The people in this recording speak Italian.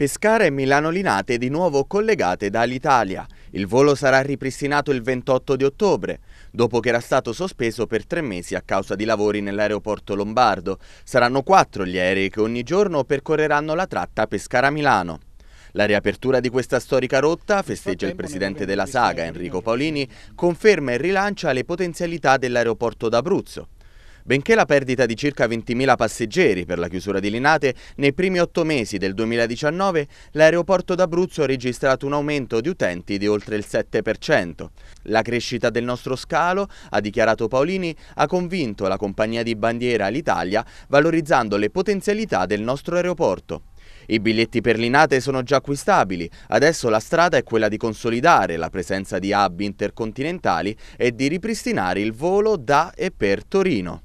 Pescara e Milano-Linate di nuovo collegate dall'Italia. Il volo sarà ripristinato il 28 di ottobre, dopo che era stato sospeso per tre mesi a causa di lavori nell'aeroporto lombardo. Saranno quattro gli aerei che ogni giorno percorreranno la tratta Pescara-Milano. La riapertura di questa storica rotta, festeggia il presidente della saga Enrico Paolini, conferma e rilancia le potenzialità dell'aeroporto d'Abruzzo Benché la perdita di circa 20.000 passeggeri per la chiusura di Linate, nei primi otto mesi del 2019 l'aeroporto d'Abruzzo ha registrato un aumento di utenti di oltre il 7%. La crescita del nostro scalo, ha dichiarato Paolini, ha convinto la compagnia di bandiera l'Italia valorizzando le potenzialità del nostro aeroporto. I biglietti per l'Inate sono già acquistabili, adesso la strada è quella di consolidare la presenza di hub intercontinentali e di ripristinare il volo da e per Torino.